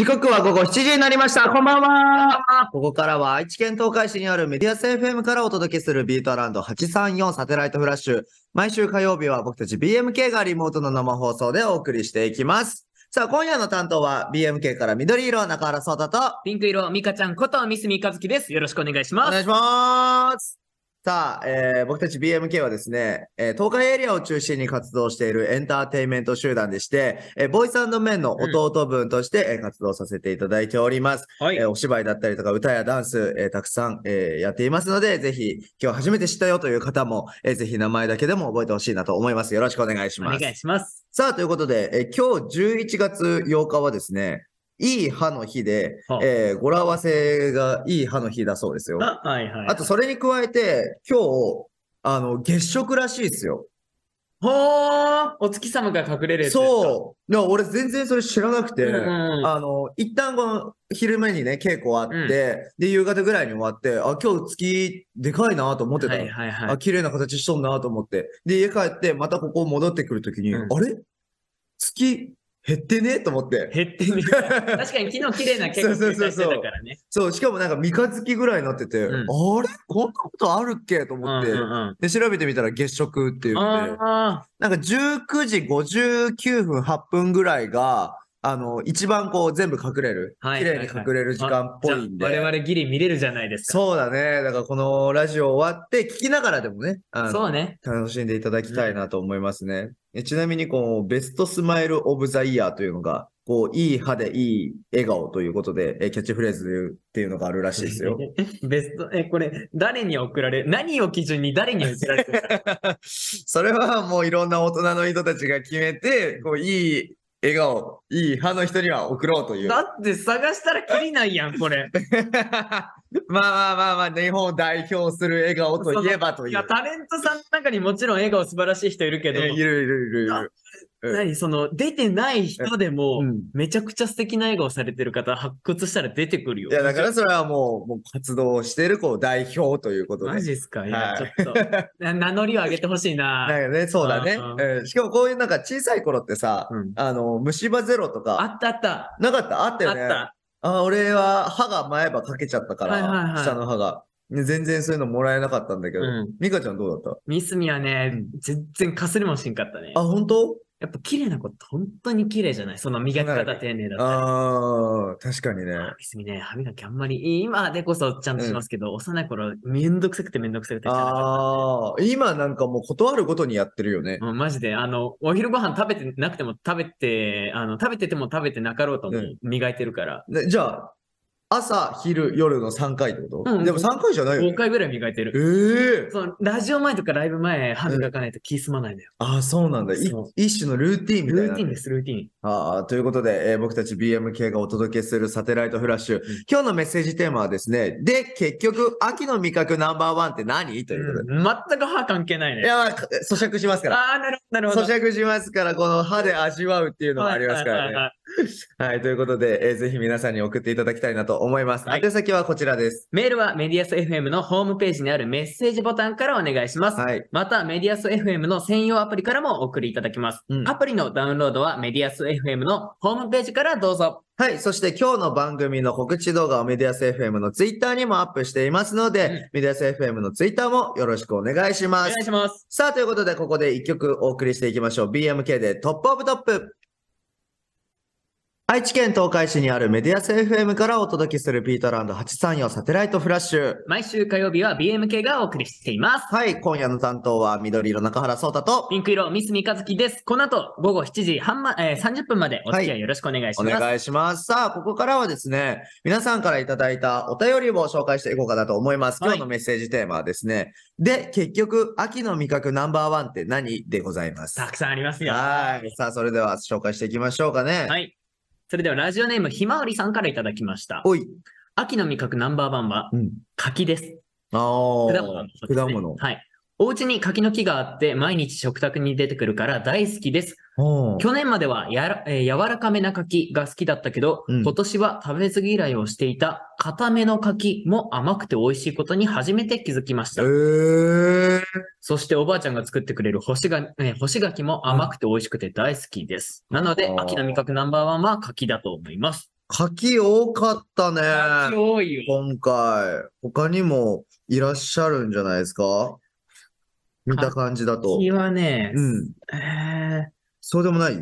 時刻は午後7時になりました。こんばんは。ここからは愛知県東海市にあるメディアス FM からお届けするビートアランド834サテライトフラッシュ。毎週火曜日は僕たち BMK がリモートの生放送でお送りしていきます。さあ、今夜の担当は BMK から緑色中原聡太とピンク色美香ちゃんことミスミカズキです。よろしくお願いします。お願いします。さあ、えー、僕たち BMK はですね、えー、東海エリアを中心に活動しているエンターテインメント集団でして、えー、ボイスメンの弟分として、え、活動させていただいております。はい、えー、お芝居だったりとか歌やダンス、えたくさん、えやっていますので、ぜひ今日初めて知ったよという方も、えー、ぜひ名前だけでも覚えてほしいなと思います。よろしくお願いします。お願いします。さあ、ということで、え今日11月8日はですね、いい歯の日で、えー、語呂合わせがいい歯の日だそうですよ。あはいはいはい、あと、それに加えて、今日、あの、月食らしいですよ。はあ、お月様が隠れるそう。俺全然それ知らなくて、うんうん、あの、一旦この昼間にね、稽古あって、うん、で、夕方ぐらいに終わって、あ、今日月でかいなと思ってた、はいはいはい、あ、綺麗な形しとんなと思って。で、家帰って、またここ戻ってくるときに、うん、あれ月減ってねと思って。減ってね。確かに昨日綺麗な結果してたからね。そう、しかもなんか三日月ぐらいになってて、うん、あれこんなことあるっけと思って、うんうんうん、で、調べてみたら月食っていうので、なんか19時59分8分ぐらいが、あの、一番こう全部隠れる、はい、綺麗に隠れる時間っぽいんで。はいはいはい、我々ギリ見れるじゃないですか。そうだね。だからこのラジオ終わって聞きながらでもね、そうね。楽しんでいただきたいなと思いますね。うんえちなみに、このベストスマイルオブザイヤーというのが、こう、いい歯でいい笑顔ということで、えキャッチフレーズっていうのがあるらしいですよ。ベスト、え、これ、誰に送られ、何を基準に誰に送られてる それはもういろんな大人の人たちが決めて、こう、いい笑顔、いい派の人には送ろうという。だって探したらきりないやん、これ。まあまあまあまあ、日本を代表する笑顔といえばという。いや、タレントさんの中にもちろん笑顔素晴らしい人いるけど。いるいるいるいる。何その、出てない人でも、めちゃくちゃ素敵な笑顔されてる方、発掘したら出てくるよ。いや、だからそれはもう、もう活動してる、こう、代表ということで。マジっすかいや、はい、ちょっと。名乗りを上げてほしいな。なね、そうだね、うん。しかもこういうなんか小さい頃ってさ、うん、あの、虫歯ゼロとか。あったあった。なかったあったよね。あった。あ俺は歯が前歯かけちゃったから、はいはいはい、下の歯が。ね全然そういうのもらえなかったんだけど、うんミカちゃんどうだったミスミはね、全然かすりもしんかったねあ、。本当やっぱ綺麗な子って本当に綺麗じゃないその磨き方丁寧だったり。ああ、確かにね。ミスミね、歯磨きあんまり、今でこそちゃんとしますけど、幼い頃めんどくさくてめんどくさくてああ、今なんかもう断るごとにやってるよね。うん、マジで、あの、お昼ご飯食べてなくても食べて、あの、食べてても食べてなかろうとうん磨いてるから。じゃあ、朝、昼、夜の3回ってこと、うん、でも3回じゃないよ、ね。5回ぐらい磨いてる。ええー、そラジオ前とかライブ前、歯磨かないと気済まないんだよ。うん、ああ、そうなんだ。一種のルーティンみたいな。ルーティンです、ルーティン。ああ、ということで、えー、僕たち BMK がお届けするサテライトフラッシュ、うん、今日のメッセージテーマはですね、で、結局、秋の味覚ナンバーワンって何ということで、全く歯関係ないね。いや、咀嚼しますから。ああ、なるほど、咀嚼しますから、この歯で味わうっていうのはありますからね。はいはいはいはい はい、ということで、えー、ぜひ皆さんに送っていただきたいなと思います。宛、はい、先はこちらです。メールはメディアス FM のホームページにあるメッセージボタンからお願いします。はい、また、メディアス FM の専用アプリからもお送りいただきます、うん、アプリのダウンロードはメディアス FM のホームページからどうぞ。はい。そして今日の番組の告知動画をメディアス FM のツイッターにもアップしていますので、うん、メディアス FM のツイッターもよろしくお願いします。お願いします。さあ、ということでここで一曲お送りしていきましょう。BMK でトップオブトップ。愛知県東海市にあるメディアス FM からお届けするピートランド834サテライトフラッシュ。毎週火曜日は BMK がお送りしています。はい、今夜の担当は緑色中原聡太とピンク色ミス三日月です。この後午後7時半ま、えー、30分までお付き合いよろしくお願いします、はい、お願いします。さあ、ここからはですね、皆さんからいただいたお便りを紹介していこうかなと思います。今日のメッセージテーマはですね、はい、で、結局、秋の味覚ナンバーワンって何でございます。たくさんありますよ。はい。さあ、それでは紹介していきましょうかね。はい。それではラジオネームひまわりさんからいただきました。おい。秋の味覚ナンバーワンは、柿です。ああ、果物、ね、果物。はい。お家に柿の木があって毎日食卓に出てくるから大好きです。去年まではやら、えー、柔らかめな柿が好きだったけど、うん今年は食べ過ぎ嫌いをしていた固めの柿も甘くて美味しいことに初めて気づきました。ー、そしておばあちゃんが作ってくれる干しが、えー干し柿も甘くて美味しくて大好きです。なので秋の味覚ナンバーワンは柿だと思います。柿多かったね。多いよ。今回、他にもいらっしゃるんじゃないですか見た感じだと。私はね、うん。えー、そうでもない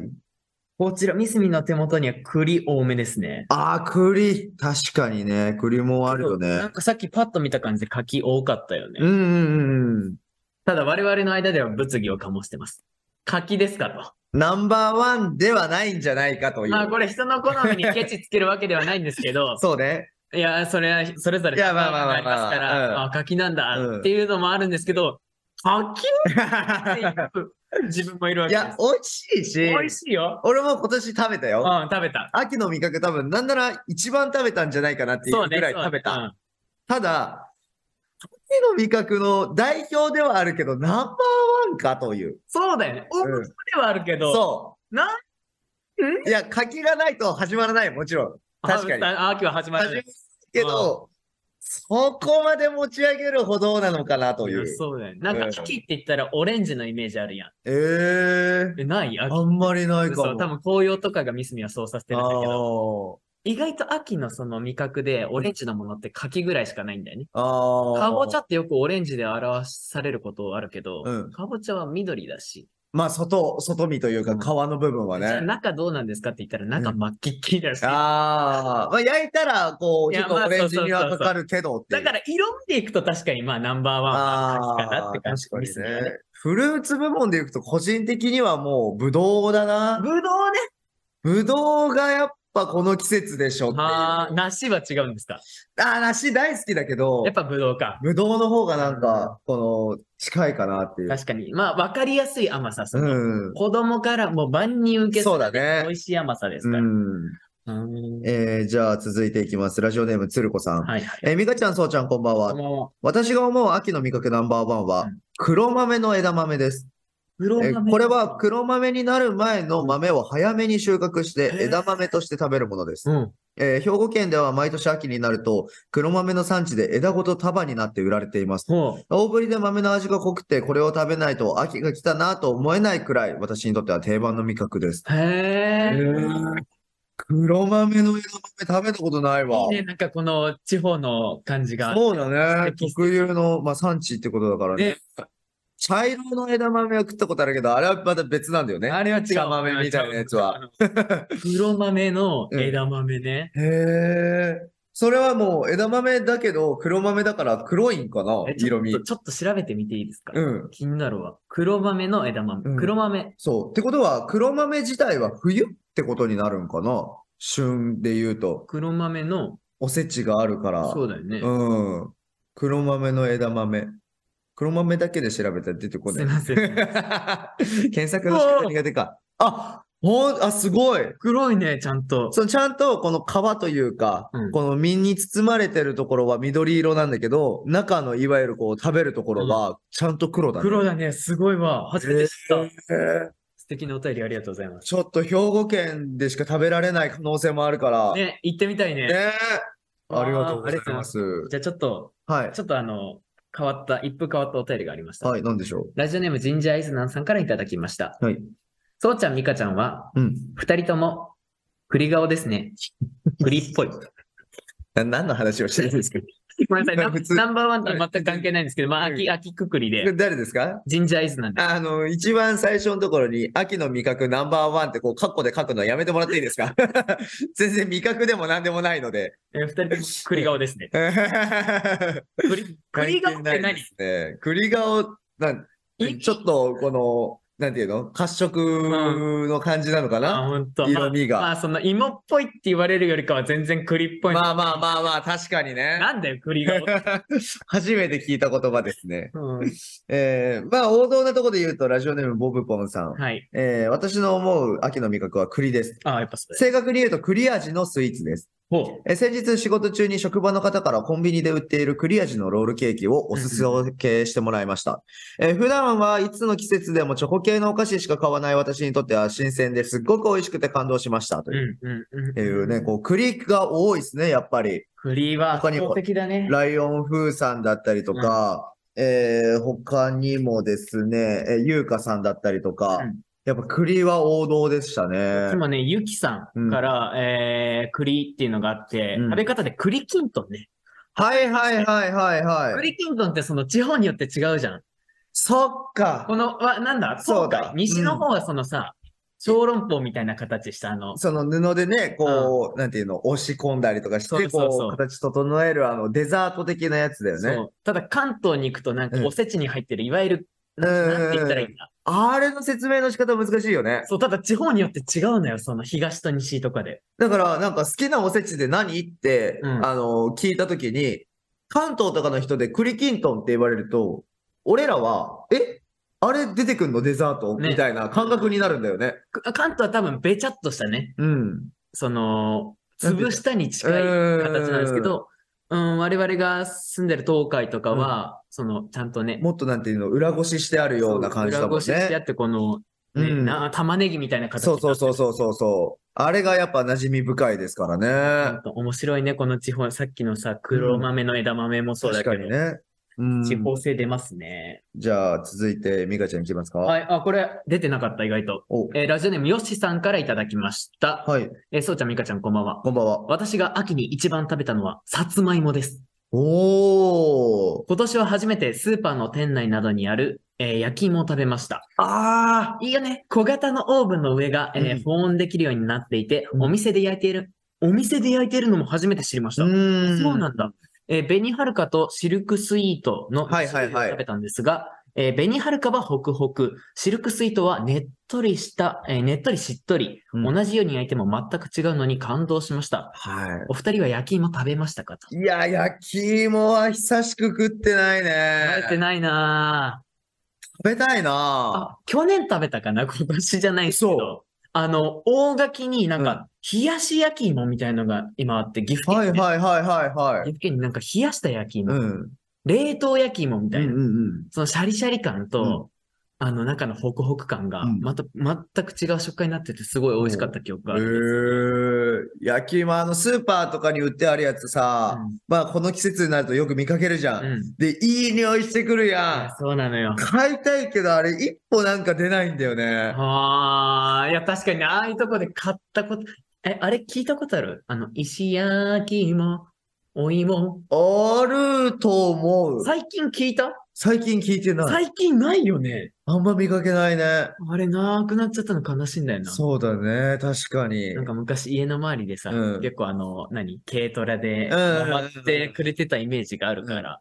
こちら、ミスミの手元には栗多めですね。ああ、栗。確かにね。栗もあるよね。なんかさっきパッと見た感じで柿多かったよね。うんうんうん。ただ我々の間では物議を醸してます。柿ですかと。ナンバーワンではないんじゃないかという。まあこれ人の好みにケチつけるわけではないんですけど。そうね。いや、それはそれぞれますから、まあ柿なんだっていうのもあるんですけど、飽きいっていう自分もいるわいけでや美味しいし、美味しいよ。俺も今年食べたよ。うん、食べた。秋の味覚多分、なんなら一番食べたんじゃないかなっていうぐらいね食べた。。ただ、秋の味覚の代表ではあるけど、ナンバーワンかという。そうだよね。大う、ではあるけど、そなんう。いや、柿がないと始まらない、もちろん。確かに。秋は始まる始まるけど、そこまで持ち上げるほどなのかなという。そうだよね。なんか、秋って言ったらオレンジのイメージあるやん。えー、え。ないあんまりないかも。そう、多分紅葉とかがミスミはそうさせてるんだけど。意外と秋のその味覚でオレンジのものって柿ぐらいしかないんだよね。ああ。かぼちゃってよくオレンジで表されることあるけど、うん、かぼちゃは緑だし、まあ、外、外見というか、皮の部分はね。じゃあ中どうなんですかって言ったら、中真っきっきりだし。ああ、まあ、焼いたら、こう、ちょっとオレンジにはかかるけどだから、色見ていくと確かに、まあ、ナンバーワンかなって感じですね。ね。フルーツ部門でいくと、個人的にはもう、ぶどうだな。ぶどうね。ぶどがやっぱこの季節でしょっていう。ああ、梨は違うんですか。ああ、梨大好きだけど、やっぱブドウか。ブドウの方がなんか、この、近いかなっていう。確かに。まあ、わかりやすい甘さ。そうん子供からもう万人受けそうだね美味しい甘さですから。うんえー、じゃあ続いていきます。ラジオネーム、つるこさん。はいえー、みかちゃん、そうちゃん、こんばんは。も私が思う秋の味覚ナンバーワンは、黒豆の枝豆です。これは黒豆になる前の豆を早めに収穫して枝豆として食べるものです。ええー、兵庫県では毎年秋になると黒豆の産地で枝ごと束になって売られています、大ぶりで豆の味が濃くてこれを食べないと秋が来たなと思えないくらい私にとっては定番の味覚ですへえ黒豆の枝豆食べたことないわね、なんかこの地方の感じがそうだね特有の、まあ、産地ってことだからねね茶色の枝豆は食ったことあるけど、あれはまた別なんだよね。あれは違う。茶豆みたいなやつは。黒豆の枝豆ね。うん、へえ。それはもう枝豆だけど、黒豆だから黒いんかな色味。ちょっと調べてみていいですかうん。気になるわ。黒豆の枝豆。うん、黒豆。そう。ってことは、黒豆自体は冬ってことになるんかな旬で言うと。黒豆の。おせちがあるから。そうだよね。うん。黒豆の枝豆。黒豆だけで調べたら出てこない。すいません。検索の仕方苦手か。あほん、あ、すごい。黒いね、ちゃんと。そのちゃんとこの皮というか、うん、この身に包まれてるところは緑色なんだけど、中のいわゆるこう食べるところはちゃんと黒だね。うん、黒だね、すごいわ。初めて知った。えー、素敵なお便りありがとうございます。ちょっと兵庫県でしか食べられない可能性もあるから。ね、行ってみたいね。ねありがとうございます。じゃあちょっと、はい。ちょっとあの、変わった、一風変わったお便りがありました。はい、何でしょう。ラジオネームジンジャーイズナンさんからいただきました。はい。そうちゃん、みかちゃんは、うん。二人とも、栗顔ですね。栗っぽい。何の話をしてるんですかごめんなさい、ナンバーワンと全く関係ないんですけど、まあ、秋、秋くくりで。誰ですかジンジャーイズなんで。あの、一番最初のところに、秋の味覚ナンバーワンって、こう、カッコで書くのはやめてもらっていいですか 全然味覚でも何でもないので。え二人とも栗顔ですね。栗、栗顔って何、栗顔、なん、ちょっと、この、なんていうの褐色の感じなのかな、うん、色味が。まあ、その芋っぽいって言われるよりかは全然栗っぽい。まあまあまあまあ、確かにね。なんだよ、栗が。初めて聞いた言葉ですね。うん、えー、まあ、王道なとこで言うと、ラジオネームボブポンさん。はい。えー、私の思う秋の味覚は栗です。ああ、やっぱ正確に言うと栗味のスイーツです。え先日仕事中に職場の方からコンビニで売っている栗味のロールケーキをおすすめしてもらいました。え普段はいつの季節でもチョコ系のお菓子しか買わない私にとっては新鮮ですっごく美味しくて感動しましたという。うね、こう栗が多いですね、やっぱり。栗は他にも、ライオン風さんだったりとか、えー、他にもですね、えゆうかさんだったりとか、うん、やっぱ栗は王道でしたね。今ね、ゆきさんから、うん、えー、栗っていうのがあって、うん、食べ方で栗きんとんね。はいはいはいはいはい。栗きんとんってその地方によって違うじゃん。そっか。この、わ、なんだそうか。西の方はそのさ、うん小籠包みたいな形したあの。その布でね、こう、うん、なんていうの、押し込んだりとかして、こう、形整えるあの、デザート的なやつだよね。ただ関東に行くとなんかおせちに入ってる、うん、いわゆる、なんて言ったらいいんだ。あれの説明の仕方難しいよね。そう、ただ地方によって違うのよ、その東と西とかで。だから、なんか好きなおせちで何って、うん、あの、聞いた時に、関東とかの人で栗きんとんって言われると、俺らは、えあれ出てくんのデザート、ね、みたいな感覚になるんだよね。関東は多分べちゃっとしたね。うん。その、潰したに近い形なんですけど、うん、我々が住んでる東海とかは、うん、その、ちゃんとね。もっとなんていうの、裏ごししてあるような感じだもんね。裏ごししてあって、この、ね、うん、な玉ねぎみたいな形そうそうそうそうそう。あれがやっぱ馴染み深いですからね。面白いね、この地方。さっきのさ、黒豆の枝豆もそうだけど。うん、確かにね。地方性出ますね。じゃあ、続いて、ミカちゃんいきますか。はい。あ、これ、出てなかった、意外と。えー、ラジオネーム、ヨしシさんからいただきました。はい。えー、そうちゃん、ミカちゃん、こんばんは。こんばんは。私が秋に一番食べたのは、さつまいもです。おお。今年は初めてスーパーの店内などにある、えー、焼き芋を食べました。ああ。いいよね。小型のオーブンの上が、えー、うん、保温できるようになっていて、お店で焼いている、お店で焼いているのも初めて知りました。うんそうなんだ。えー、紅はるかとシルクスイートのはいはを食べたんですが、はえ紅はるかはホクホク、シルクスイートはねっとりした、えー、ねっとりしっとり、うん、同じように焼いても全く違うのに感動しました。はい。お二人は焼き芋食べましたかと。いや、焼き芋は久しく食ってないね。食べてないな食べたいな去年食べたかな今年じゃないですけど。そう。あの、大垣になんか、冷やし焼き芋みたいのが今あって、岐阜はい県、はいはいはいは岐い。阜県になんか冷やした焼き芋、うん。冷凍焼き芋みたいな、そのシャリシャリ感と、あの中のホクホク感が、うんまた、全く違う食感になってて、すごい美味しかった記憶がある。うへえ。焼き芋、あの、スーパーとかに売ってあるやつさ、まあ、この季節になるとよく見かけるじゃん。うんで、いい匂いしてくるやん。そうなのよ買いたいけど、あれ、一歩なんか出ないんだよね。ああ、いや、確かに、ああいうとこで買ったこと、え、あれ聞いたことあるあの、石焼き芋、お芋。あると思う。最近聞いた最近聞いてない。最近ないよね。あんま見かけないね。あれ、なくなっちゃったの悲しいんだよな。そうだね、確かに。なんか昔家の周りでさ、うん結構あの、何軽トラでうんうん回ってくれてたイメージがあるから。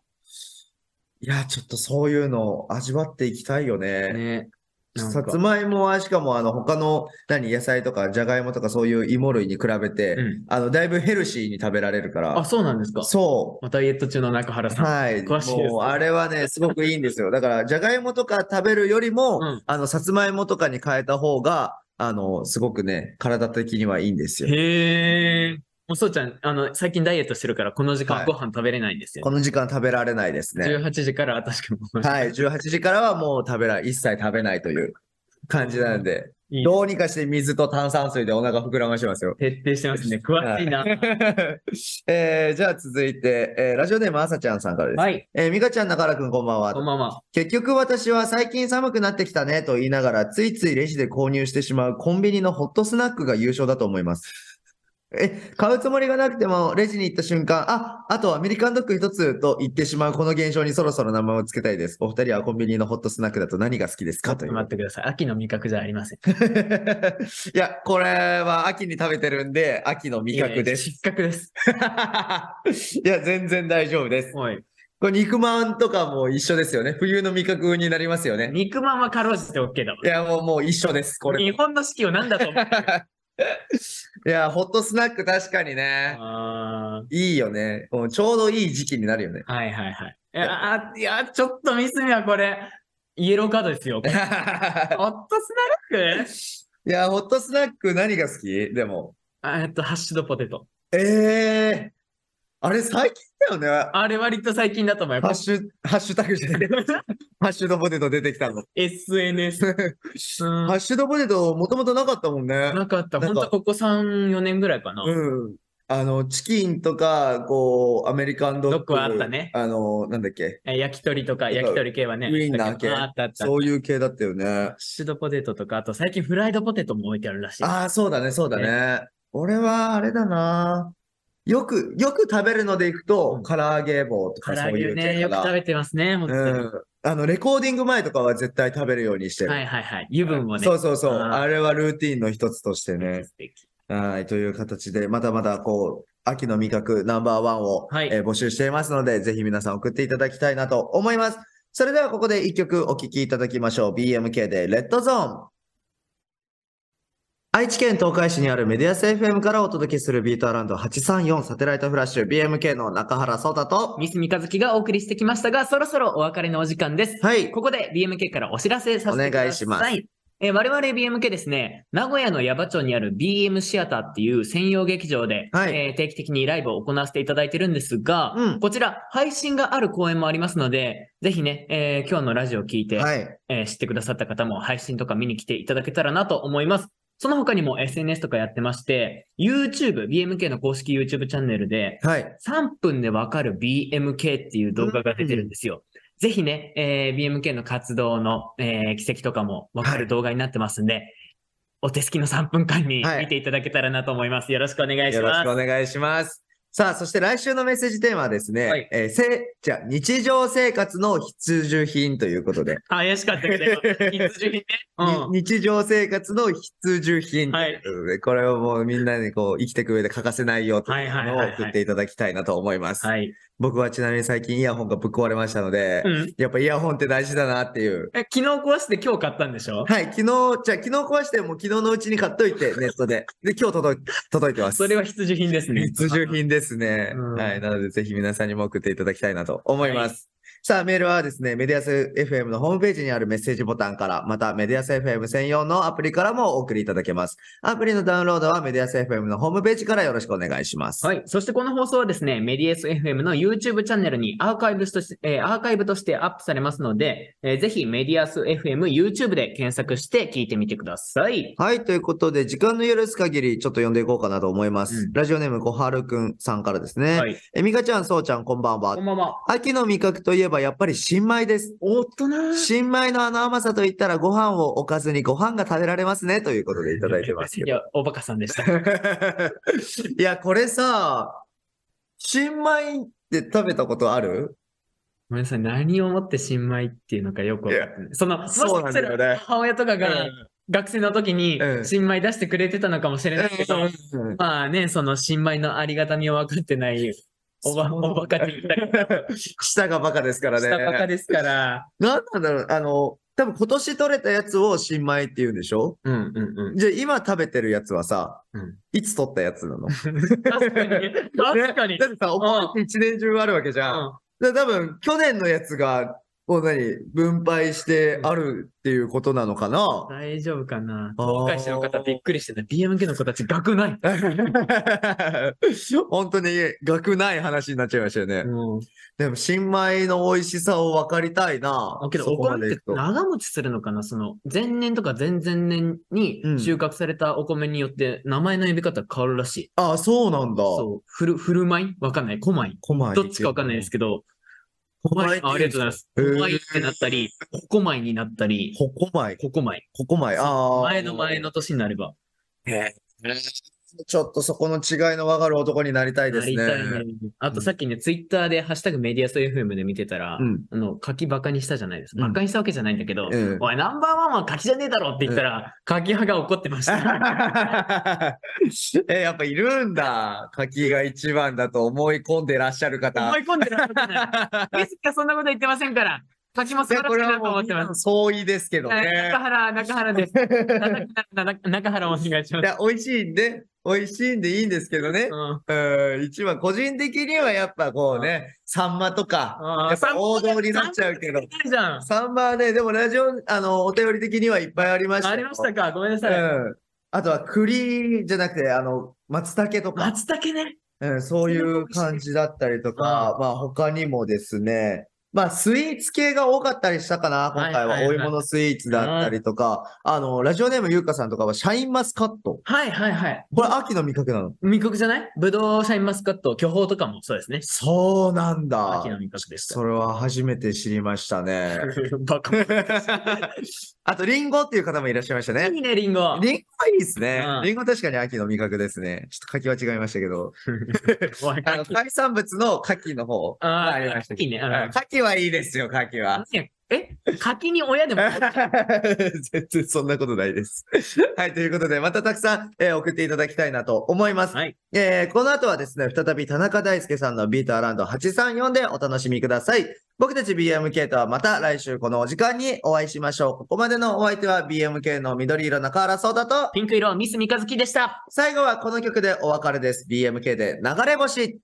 いや、ちょっとそういうのを味わっていきたいよね。ね。さつまいもはしかもあの他の何野菜とかじゃがいもとかそういう芋類に比べて、うん、あのだいぶヘルシーに食べられるからあそうなんですかそうダイエット中の中原さんはい詳しいです、あれはねすごくいいんですよだからじゃがいもとか食べるよりも、うん、あのさつまいもとかに変えた方があのすごくね体的にはいいんですよへえうそうちゃん、あの、最近ダイエットしてるから、この時間ご飯食べれないんですよ、この時間食べられないですね。18時からは確かに。はい、18時からはもう食べない、一切食べないという感じなんで、いいどうにかして水と炭酸水でお腹膨らましますよ。徹底してますね。詳しいな。はい、えーじゃあ続いて、えーラジオネームあさちゃんさんからです。い。えー、美香ちゃん、中原くん、こんばんはこ。んばんは。結局私は最近寒くなってきたねと言いながら、ついついレジで購入してしまうコンビニのホットスナックが優勝だと思います。え、買うつもりがなくても、レジに行った瞬間、あ、あとアメリカンドッグ一つと言ってしまうこの現象にそろそろ名前を付けたいです。お二人はコンビニのホットスナックだと何が好きですかと待ってください。秋の味覚じゃありません。いや、これは秋に食べてるんで、秋の味覚です。いやいや失格です。いや、全然大丈夫です。はい。これ肉まんとかも一緒ですよね。冬の味覚になりますよね。肉まんはかろうじて OK だもん。いや、もう、もう一緒です。これ。日本の四季を何だと思って いや、ホットスナック確かにね。いいよね。うちょうどいい時期になるよね。はいはいはい。いや、あいやちょっとミスにはこれ、イエローカードですよ。ホットスナックいや、ホットスナック何が好きでも。えっと、ハッシュドポテト。ええあれ最近だよね。あれ割と最近だと思いハッます。シュ、ハッシュタグじゃない。ハッシュドポテト出てきたの。SNS。う んハッシュドポテト、もともとなかったもんね。なかった。ん本当ここ3、4年ぐらいかな。うん。あの、チキンとか、こう、アメリカンドッグ。ドッグはあったねあの、なんだっけ。焼き鳥とか、焼き鳥系はね。ウインナー系あったあった。そういう系だったよねッ。シュドポテトとか、あと最近フライドポテトも置いてあるらしい。ああ、そうだね、そうだね。俺は、あれだな。よく、よく食べるのでいくと、唐揚げ棒とかそういうね、よく食べてますね、本当うんあの、レコーディング前とかは絶対食べるようにしてる。はいはいはい。油分もね。そうそうそう。あれはルーティンの一つとしてね。はい。という形で、まだまだこう、秋の味覚ナンバーワンを、はい、えー、募集していますので、ぜひ皆さん送っていただきたいなと思います。それではここで一曲お聴きいただきましょう。BMK でレッドゾーン。愛知県東海市にあるメディアス FM からお届けするビートアランド834サテライトフラッシュ BMK の中原聡太とミス三日月がお送りしてきましたが、そろそろお別れのお時間です。はい。ここで BMK からお知らせさせてください。お願いします。えー、我々 BMK ですね、名古屋の矢場町にある BM シアターっていう専用劇場で、はい、えー、定期的にライブを行わせていただいてるんですが、うん、こちら配信がある公演もありますので、ぜひね、えー、今日のラジオを聞いて、はい、え知ってくださった方も配信とか見に来ていただけたらなと思います。その他にも SNS とかやってまして、YouTube、BMK の公式 YouTube チャンネルで、3分でわかる BMK っていう動画が出てるんですよ。ぜひね、えー、BMK の活動の、えー、奇跡とかもわかる動画になってますんで、はい、お手すきの3分間に見ていただけたらなと思います。はい、よろしくお願いします。よろしくお願いします。さあ、そして来週のメッセージテーマはですね、はい、えー、せ、じゃ日常生活の必需品ということで。怪しかったけど、必需品ね、うん、日常生活の必需品ということで、はい、これをもうみんなにこう生きていく上で欠かせないよというのを送っていただきたいなと思います。はい、はいはい僕はちなみに最近イヤホンがぶっ壊れましたので、うん、やっぱイヤホンって大事だなっていう。え、昨日壊して今日買ったんでしょはい、昨日、じゃあ昨日壊しても昨日のうちに買っといて、ネットで。で、今日届届いてます。それは必需品ですね。必需品ですね。はい、なのでぜひ皆さんにも送っていただきたいなと思います。はいさあ、メールはですね、メディアス FM のホームページにあるメッセージボタンから、またメディアス FM 専用のアプリからもお送りいただけます。アプリのダウンロードはメディアス FM のホームページからよろしくお願いします。はい。そしてこの放送はですね、メディアス FM の YouTube チャンネルにアーカイブとして、えー、アーカイブとしてアップされますので、えー、ぜひメディアス FM YouTube で検索して聞いてみてください。はい。ということで、時間の許す限りちょっと読んでいこうかなと思います。うん、ラジオネーム小春くんさんからですね。はい。え、みかちゃん、そうちゃん、こんばんは。こんばんは。秋の味覚といえばやっぱり新米です。大人新米のあの甘さといったらご飯をおかずにご飯が食べられますねということでいただいてますけど。いや、おバカさんでした。いや、これさ、新米って食べたことあるごめんなさい、何をもって新米っていうのかよく分かってない。その、もしかしたら母親とかが、学生の時に新米出してくれてたのかもしれないけど、うん、まあね、その新米のありがたみを分かってないおば、おばかに 下がバカですからね。下バカですから。なんなんだろう、あの、多分今年取れたやつを新米って言うんでしょうんうんうん。じゃあ今食べてるやつはさ、うん、いつ取ったやつなの確かに。確かに。ね、だってさ、お前って一年中あるわけじゃん。うん、だ多分去年のやつがを何分配してあるっていうことなのかな大丈夫かな東海市の方びっくりしてた。BMK の子たち、学ない 本当に学ない話になっちゃいましたよね。うん、でも、新米の美味しさを分かりたいな。けど、お米って長持ちするのかなその、前年とか前々年に収穫されたお米によって名前の呼び方変わるらしい。うん、ああ、そうなんだ。そう。ふる、ふるまい分かんない。こまい。こまい。どっちか分かんないですけど、コマイありがとうございます。コマイってなったり、ホコマイになったり。ホコマイ。ホコマイ。ホコマイ。ああ。前の前の年になれば。へえ。ちょっとそこの違いの分かる男になりたいですね。なりたいね。あとさっきね、ツイッターでハッシュタグメディアス f ムで見てたら、うん、あの、柿バカにしたじゃないですか。バカにしたわけじゃないんだけど、うん、おい、ナンバーワンは柿じゃねえだろって言ったら、柿派が怒ってました。え、やっぱいるんだ。柿が一番だと思い込んでらっしゃる方。思い込んでらっしゃる方。つかそんなこと言ってませんから。柿もそ晴らしいなと思ってます。相違ですけどね。中原、中原です。中原お願いします。いや、美味しいんで、美味しいんでいいんですけどね。うん、うん一番、個人的にはやっぱこうね、サンマとか、やっぱ王道になっちゃうけど。サンマはね、でもラジオ、あの、お便り的にはいっぱいありましたありましたか、ごめんなさい。うん、あとは栗じゃなくて、あの、松茸とか。松茸ね。うん、そういう感じだったりとか、まあ他にもですね、まあ、スイーツ系が多かったりしたかな、今回は。お芋のスイーツだったりとか、あの、ラジオネームゆうかさんとかは、シャインマスカット。はいはいはい。これ、秋の味覚なの味覚じゃないぶどう、シャインマスカット、巨峰とかもそうですね。そうなんだ。秋の味覚です。それは初めて知りましたね。バカ。あと、リンゴっていう方もいらっしゃいましたね。いいね、リンゴ。リンゴいいですね。うん、リンゴ確かに秋の味覚ですね。ちょっと柿は違いましたけど。あの海産物の柿の方。ああ、ありました。柿ね。柿はいいですよ、牡蠣は。え柿に親でも全然そんなことないです はい、ということで、またたくさん、えー、送っていただきたいなと思います。はい、えー、この後はですね、再び田中大輔さんのビートアランド834でお楽しみください。僕たち BMK とはまた来週このお時間にお会いしましょう。ここまでのお相手は BMK の緑色中原聡太とピンク色ミス三日月でした。最後はこの曲でお別れです。BMK で流れ星。